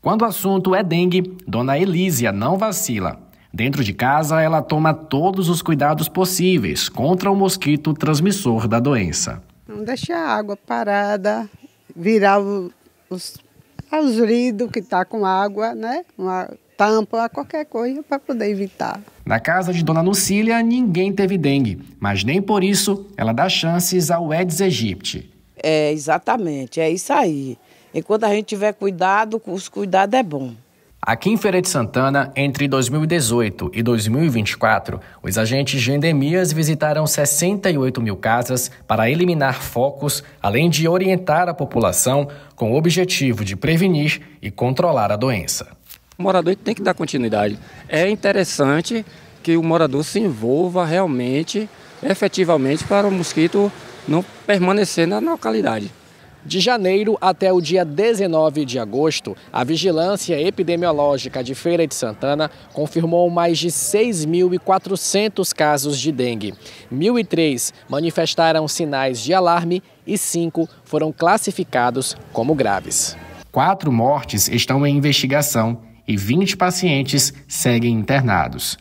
Quando o assunto é dengue, Dona Elísia não vacila. Dentro de casa, ela toma todos os cuidados possíveis contra o mosquito transmissor da doença. Não deixe a água parada, virar os, os que está com água, né? Uma tampa, qualquer coisa para poder evitar. Na casa de Dona Lucília, ninguém teve dengue, mas nem por isso ela dá chances ao Aedes aegypti. É, exatamente, é isso aí. Enquanto a gente tiver cuidado, os cuidados é bom. Aqui em Feira de Santana, entre 2018 e 2024, os agentes de endemias visitaram 68 mil casas para eliminar focos, além de orientar a população com o objetivo de prevenir e controlar a doença. O morador tem que dar continuidade. É interessante que o morador se envolva realmente, efetivamente, para o mosquito não permanecer na localidade. De janeiro até o dia 19 de agosto, a Vigilância Epidemiológica de Feira de Santana confirmou mais de 6.400 casos de dengue. 1.003 manifestaram sinais de alarme e 5 foram classificados como graves. Quatro mortes estão em investigação e 20 pacientes seguem internados.